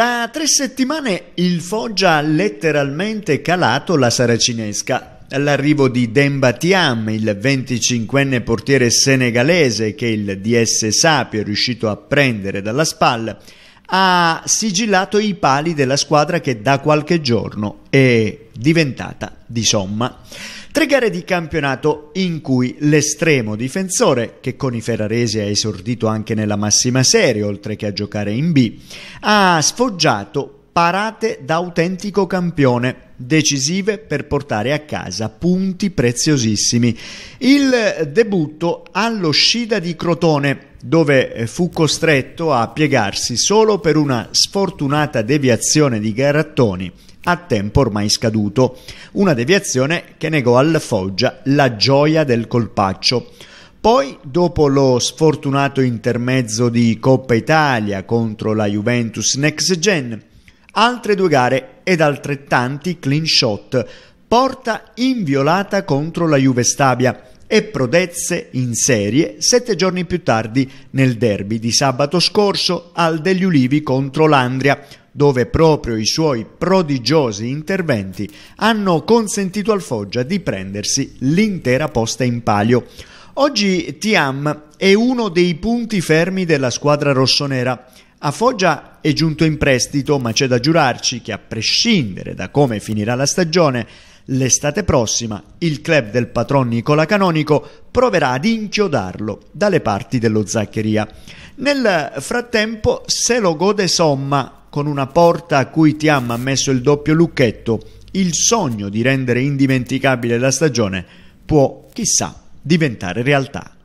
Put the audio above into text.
Da tre settimane il Foggia ha letteralmente calato la saracinesca. L'arrivo di Demba Tiam, il 25enne portiere senegalese che il DS Sapio è riuscito a prendere dalla spalla, ha sigillato i pali della squadra che da qualche giorno è diventata di somma. Tre gare di campionato in cui l'estremo difensore, che con i ferraresi ha esordito anche nella massima serie, oltre che a giocare in B, ha sfoggiato parate da autentico campione decisive per portare a casa punti preziosissimi. Il debutto all'uscita di Crotone dove fu costretto a piegarsi solo per una sfortunata deviazione di Garattoni a tempo ormai scaduto, una deviazione che negò al Foggia la gioia del colpaccio. Poi, dopo lo sfortunato intermezzo di Coppa Italia contro la Juventus Next Gen, Altre due gare ed altrettanti clean shot. Porta inviolata contro la Juve Stabia e Prodezze in serie sette giorni più tardi nel derby di sabato scorso al degli Ulivi contro l'Andria, dove proprio i suoi prodigiosi interventi hanno consentito al Foggia di prendersi l'intera posta in palio. Oggi Tiam è uno dei punti fermi della squadra rossonera a Foggia è giunto in prestito, ma c'è da giurarci che a prescindere da come finirà la stagione, l'estate prossima il club del patron Nicola Canonico proverà ad inchiodarlo dalle parti dello Zaccheria. Nel frattempo se lo gode Somma con una porta a cui Tiam ha messo il doppio lucchetto. Il sogno di rendere indimenticabile la stagione può, chissà, diventare realtà.